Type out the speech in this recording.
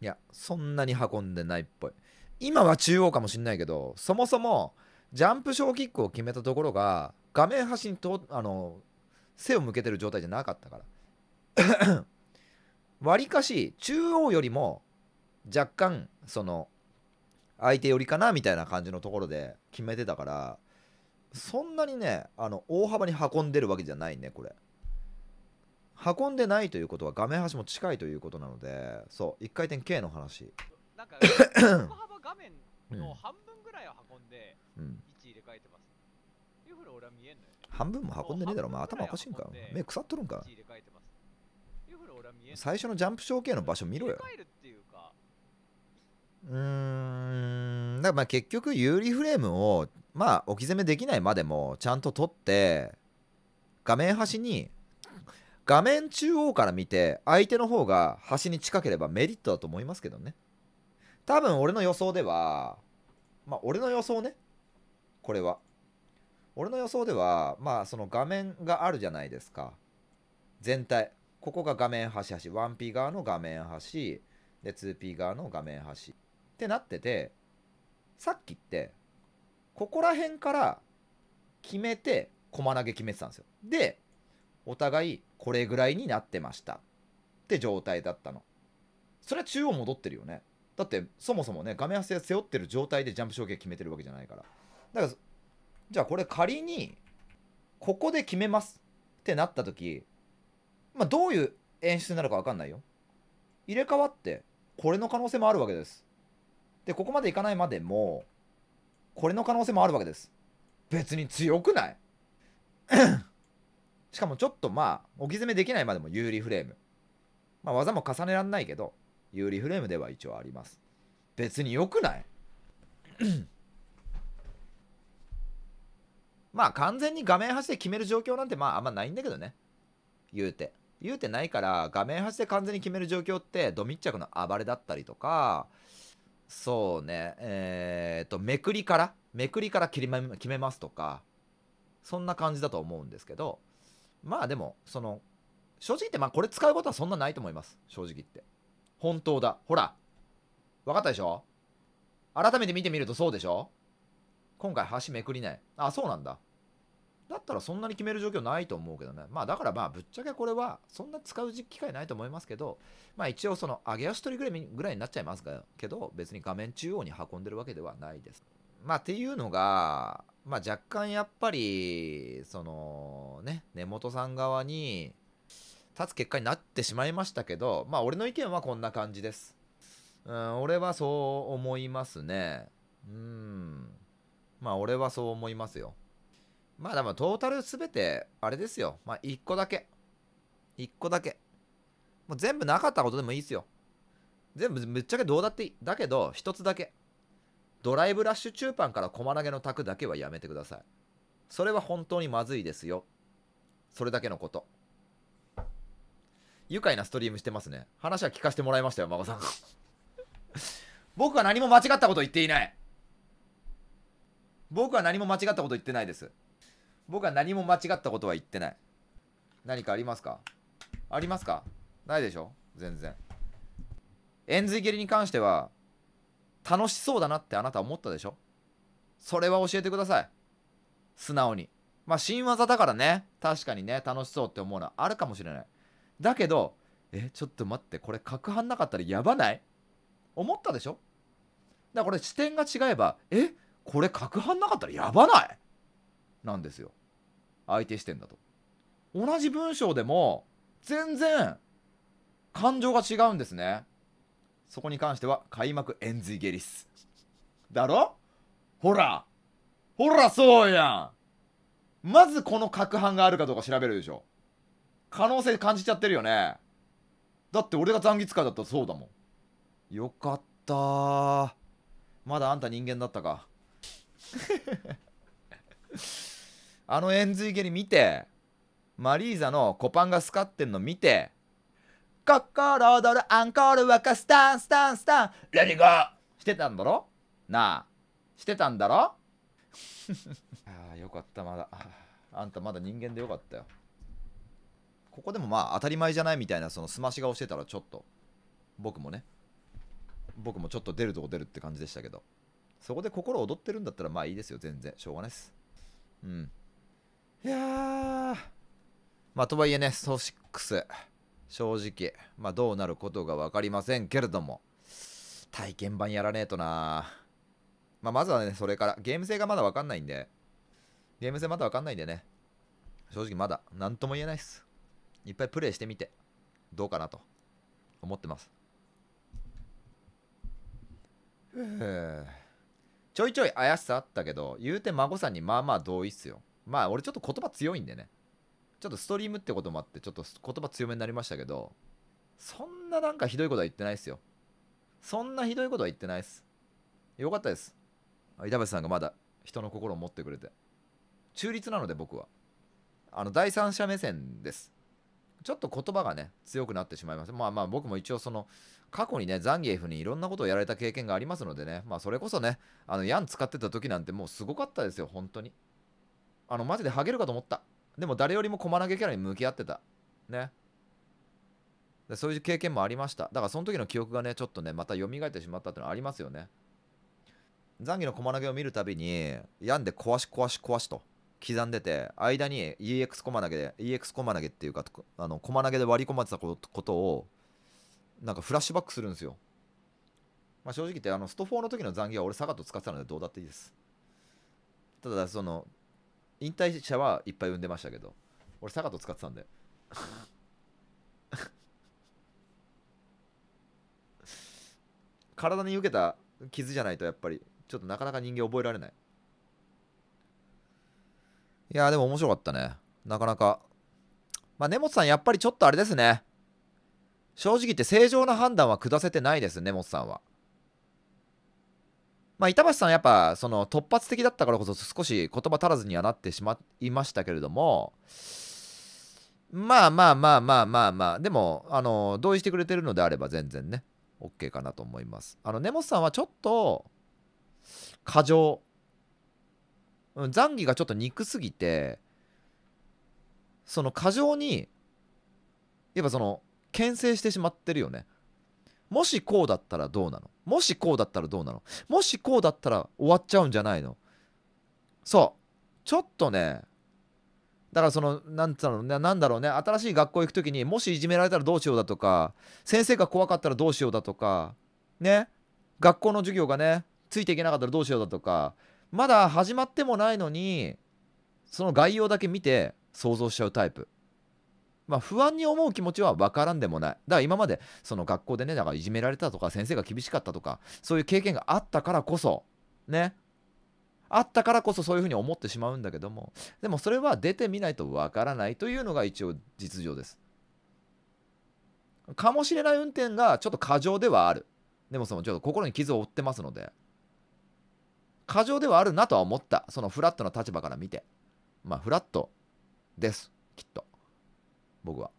いや、そんなに運んでないっぽい。今は中央かもしんないけど、そもそもジャンプショーキックを決めたところが、画面端にとあの背を向けてる状態じゃなかったから。わりかし、中央よりも若干、その、相手寄りかなみたいな感じのところで決めてたから、そんなにね、あの大幅に運んでるわけじゃないね、これ。運んでないということは画面端も近いということなのでそう1回転 K の話なんか 横幅画面の半分ぐらい運んで、位置入れ替えてます、うん、いうふうに俺は見えんのよ半分も運んでねえだろお前頭おかしいんか目腐っとるんか最初のジャンプ象形の場所見ろようーんだからまあ結局有利フレームをまあ置き攻めできないまでもちゃんと取って画面端に画面中央から見て相手の方が端に近ければメリットだと思いますけどね多分俺の予想ではまあ俺の予想ねこれは俺の予想ではまあその画面があるじゃないですか全体ここが画面端端 1P 側の画面端で 2P 側の画面端ってなっててさっきってここら辺から決めて駒投げ決めてたんですよでお互いこれぐらいになってましたって状態だったのそれは中央戻ってるよねだってそもそもね画面発生背負ってる状態でジャンプ衝撃決めてるわけじゃないからだからじゃあこれ仮にここで決めますってなった時まあどういう演出になるか分かんないよ入れ替わってこれの可能性もあるわけですでここまでいかないまでもこれの可能性もあるわけです別に強くないしかもちょっとまあ、置き詰めできないまでも有利フレーム。まあ、技も重ねらんないけど、有利フレームでは一応あります。別に良くない まあ、完全に画面端で決める状況なんてまあ、あんまないんだけどね。言うて。言うてないから、画面端で完全に決める状況って、ド密着の暴れだったりとか、そうね、えー、っと、めくりから、めくりから決めますとか、そんな感じだと思うんですけど、まあでも、その、正直言って、まあこれ使うことはそんなないと思います。正直言って。本当だ。ほら。分かったでしょ改めて見てみるとそうでしょ今回橋めくりない。あ、そうなんだ。だったらそんなに決める状況ないと思うけどね。まあだからまあぶっちゃけこれはそんな使う機会ないと思いますけど、まあ一応その上げ足取りぐらいぐらいになっちゃいますけど、別に画面中央に運んでるわけではないです。まあっていうのが、まあ、若干やっぱりそのね根本さん側に立つ結果になってしまいましたけどまあ俺の意見はこんな感じです。うん、俺はそう思いますね。うん。まあ俺はそう思いますよ。まあでもトータル全てあれですよ。まあ1個だけ。1個だけ。もう全部なかったことでもいいですよ。全部ぶっちゃけどうだっていい。だけど1つだけ。ドライブラッシュ中盤から駒投げの卓だけはやめてください。それは本当にまずいですよ。それだけのこと。愉快なストリームしてますね。話は聞かせてもらいましたよ、孫さん。僕は何も間違ったこと言っていない。僕は何も間違ったこと言ってないです。僕は何も間違ったことは言ってない。何かありますかありますかないでしょ全然。円髄蹴りに関しては、楽しそうだなってあなた思ったでしょそれは教えてください。素直に。まあ、新技だからね、確かにね、楽しそうって思うのはあるかもしれない。だけど、え、ちょっと待って、これ、攪拌なかったらやばない思ったでしょだからこれ、視点が違えば、え、これ、攪拌なかったらやばないなんですよ。相手視点だと。同じ文章でも、全然、感情が違うんですね。そこに関しては開幕エンズイゲリス。だろほらほらそうやんまずこの攪拌があるかどうか調べるでしょ。可能性感じちゃってるよね。だって俺が残使いだったらそうだもん。よかったまだあんた人間だったか。あの円錐ゲリ見て、マリーザのコパンがスカってんの見て、心踊るアンコール沸かスタンスタンスタンレディゴーしてたんだろなあしてたんだろ ああよかったまだあんたまだ人間でよかったよここでもまあ当たり前じゃないみたいなそのすまし顔してたらちょっと僕もね僕もちょっと出るとこ出るって感じでしたけどそこで心踊ってるんだったらまあいいですよ全然しょうがないですうんいやまあとはいえねソーシックス正直。まあ、どうなることが分かりませんけれども。体験版やらねえとなまあ、まずはね、それから。ゲーム性がまだ分かんないんで。ゲーム性まだ分かんないんでね。正直まだ何とも言えないっす。いっぱいプレイしてみて、どうかなと思ってます。ちょいちょい怪しさあったけど、言うて孫さんにまあまあ同意っすよ。まあ俺ちょっと言葉強いんでね。ちょっとストリームってこともあって、ちょっと言葉強めになりましたけど、そんななんかひどいことは言ってないですよ。そんなひどいことは言ってないです。よかったです。板橋さんがまだ人の心を持ってくれて。中立なので僕は。あの、第三者目線です。ちょっと言葉がね、強くなってしまいます。まあまあ僕も一応その、過去にね、ザンギエフにいろんなことをやられた経験がありますのでね、まあそれこそね、あの、ヤン使ってた時なんてもうすごかったですよ、本当に。あの、マジでハゲるかと思った。でも誰よりも駒投げキャラに向き合ってた。ね。でそういう経験もありました。だからその時の記憶がね、ちょっとね、また蘇ってしまったってのはありますよね。ザンギの駒投げを見るたびに、病んで壊し壊し壊しと刻んでて、間に EX 駒投げで、EX 駒投げっていうか、あの駒投げで割り込まれてたことを、なんかフラッシュバックするんですよ。まあ、正直言って、あのスト4の時のザンギは俺、サガット使ってたのでどうだっていいです。ただ、その、引退者はいっぱい産んでましたけど俺サガト使ってたんで体に受けた傷じゃないとやっぱりちょっとなかなか人間覚えられないいやでも面白かったねなかなかまあ根本さんやっぱりちょっとあれですね正直言って正常な判断は下せてないです根本さんはまあ、板橋さんやっぱその突発的だったからこそ少し言葉足らずにはなってしまいましたけれどもまあまあまあまあまあまあでもあの同意してくれてるのであれば全然ね OK かなと思いますあの根本さんはちょっと過剰残疑がちょっと憎すぎてその過剰にやっぱその牽制してしまってるよねもしこうだったらどうなのもしこうだったらどうなのもしこうだったら終わっちゃうんじゃないのそう。ちょっとね、だからその、なんつうの、なんだろうね、新しい学校行く時に、もしいじめられたらどうしようだとか、先生が怖かったらどうしようだとか、ね、学校の授業がね、ついていけなかったらどうしようだとか、まだ始まってもないのに、その概要だけ見て想像しちゃうタイプ。まあ、不安に思う気持ちは分からんでもない。だから今までその学校でね、だからいじめられたとか、先生が厳しかったとか、そういう経験があったからこそ、ね。あったからこそそういうふうに思ってしまうんだけども、でもそれは出てみないと分からないというのが一応実情です。かもしれない運転がちょっと過剰ではある。でもそのちょっと心に傷を負ってますので、過剰ではあるなとは思った。そのフラットな立場から見て。まあ、フラットです。きっと。僕は。